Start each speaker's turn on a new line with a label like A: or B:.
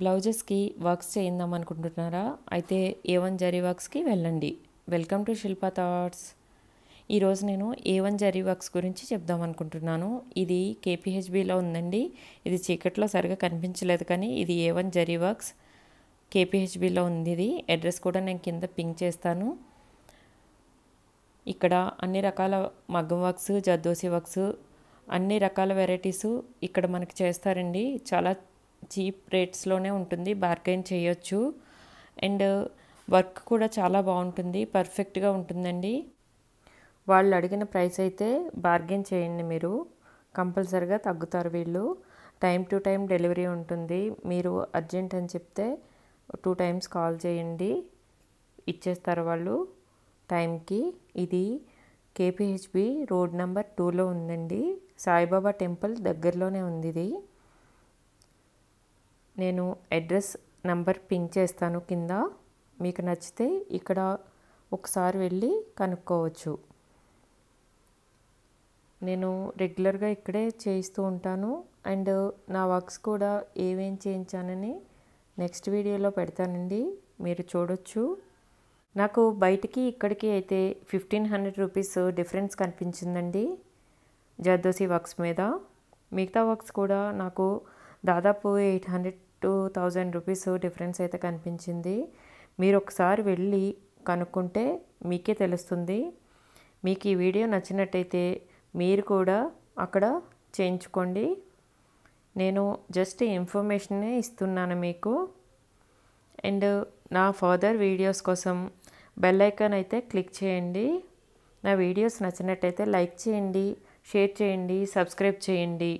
A: బ్లౌజెస్కి works చేయిందాం అనుకుంటున్నారా అయితే ఏ one zari వర్క్స్కి వెళ్ళండి వెల్కమ్ టు శిల్ప థాట్స్ ఈరోజు నేను ఏ వన్ జరీ వర్క్స్ గురించి చెప్దాం అనుకుంటున్నాను ఇది కేపీహెచ్బిలో ఉందండి ఇది చీకట్లో సరిగా కనిపించలేదు కానీ ఇది ఏ వన్ జరీ వర్క్స్ కేపీహెచ్బిలో ఉంది ఇది అడ్రస్ కూడా నేను కింద పింక్ చేస్తాను ఇక్కడ అన్ని రకాల మగ్గం వర్క్స్ జద్దోసి వర్క్స్ అన్ని రకాల వెరైటీస్ ఇక్కడ మనకి చేస్తారండి చాలా చీప్ రేట్స్లోనే ఉంటుంది బార్గైన్ చేయొచ్చు అండ్ వర్క్ కూడా చాలా బాగుంటుంది పర్ఫెక్ట్గా ఉంటుందండి వాళ్ళు అడిగిన ప్రైస్ అయితే బార్గెన్ చేయండి మీరు కంపల్సరిగా తగ్గుతారు వీళ్ళు టైం టు టైం డెలివరీ ఉంటుంది మీరు అర్జెంట్ అని చెప్తే టూ టైమ్స్ కాల్ చేయండి ఇచ్చేస్తారు వాళ్ళు టైంకి ఇది కేపీహెచ్బి రోడ్ నెంబర్ టూలో ఉందండి సాయిబాబా టెంపుల్ దగ్గరలోనే ఉంది ఇది నేను అడ్రస్ నంబర్ పింక్ చేస్తాను కింద మీకు నచ్చితే ఇక్కడ ఒకసారి వెళ్ళి కనుక్కోవచ్చు నేను రెగ్యులర్గా ఇక్కడే చేయిస్తూ ఉంటాను అండ్ నా వర్క్స్ కూడా ఏమేం చేయించానని నెక్స్ట్ వీడియోలో పెడతానండి మీరు చూడొచ్చు నాకు బయటికి ఇక్కడికి అయితే ఫిఫ్టీన్ హండ్రెడ్ రూపీస్ డిఫరెన్స్ కనిపించిందండి జర్దోసి వర్క్స్ మీద మిగతా వర్క్స్ కూడా నాకు దాదాపు eight hundred two thousand rupees difference అయితే కనిపించింది మీరు ఒకసారి వెళ్ళి కనుక్కుంటే మీకే తెలుస్తుంది మీకు ఈ వీడియో నచ్చినట్టయితే మీరు కూడా అక్కడ చేయించుకోండి నేను జస్ట్ ఇన్ఫర్మేషన్నే ఇస్తున్నాను మీకు అండ్ నా ఫర్దర్ వీడియోస్ కోసం బెల్ ఐకాన్ అయితే క్లిక్ చేయండి నా వీడియోస్ నచ్చినట్టయితే లైక్ చేయండి షేర్ చేయండి సబ్స్క్రైబ్ చేయండి